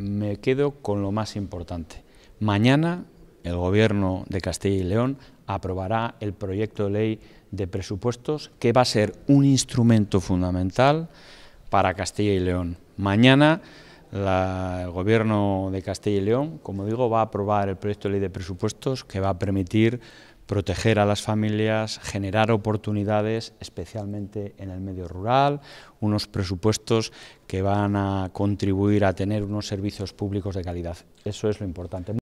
me quedo con lo más importante. Mañana el Gobierno de Castilla y León aprobará el proyecto de ley de presupuestos que va a ser un instrumento fundamental para Castilla y León. Mañana el Gobierno de Castilla y León, como digo, va a aprobar el proyecto de ley de presupuestos que va a permitir proteger a las familias, generar oportunidades, especialmente en el medio rural, unos presupuestos que van a contribuir a tener unos servicios públicos de calidad. Eso es lo importante.